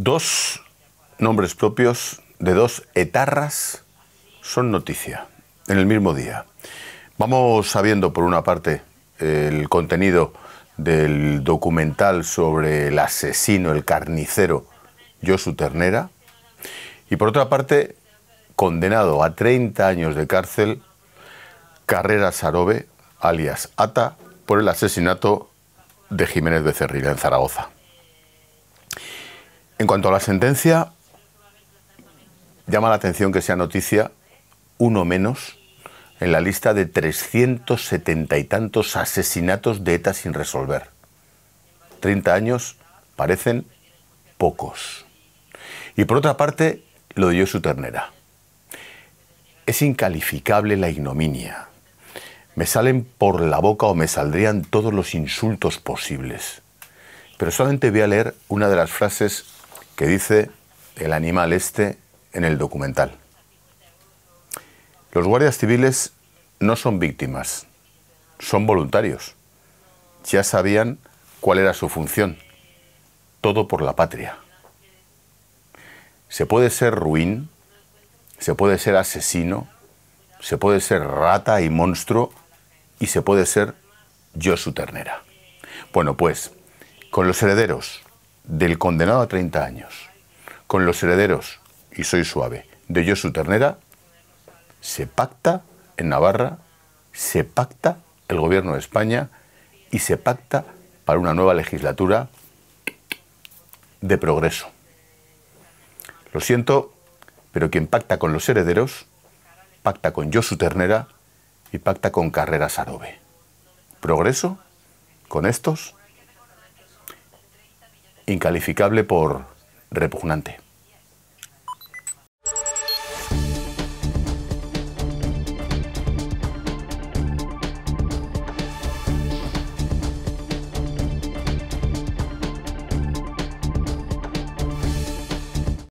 Dos nombres propios de dos etarras son noticia en el mismo día. Vamos sabiendo, por una parte, el contenido del documental sobre el asesino, el carnicero Josu Ternera, y por otra parte, condenado a 30 años de cárcel, Carrera Sarobe, alias Ata, por el asesinato de Jiménez Becerril en Zaragoza. En cuanto a la sentencia, llama la atención que sea noticia uno menos en la lista de 370 y tantos asesinatos de ETA sin resolver. 30 años parecen pocos. Y por otra parte, lo de su Ternera. Es incalificable la ignominia. Me salen por la boca o me saldrían todos los insultos posibles. Pero solamente voy a leer una de las frases que dice el animal este en el documental. Los guardias civiles no son víctimas, son voluntarios. Ya sabían cuál era su función. Todo por la patria. Se puede ser ruin, se puede ser asesino, se puede ser rata y monstruo y se puede ser yo su ternera. Bueno, pues, con los herederos del condenado a 30 años, con los herederos, y soy suave, de Josu Ternera, se pacta en Navarra, se pacta el gobierno de España y se pacta para una nueva legislatura de progreso. Lo siento, pero quien pacta con los herederos, pacta con Josu Ternera y pacta con Carreras Arobe. Progreso con estos incalificable por repugnante.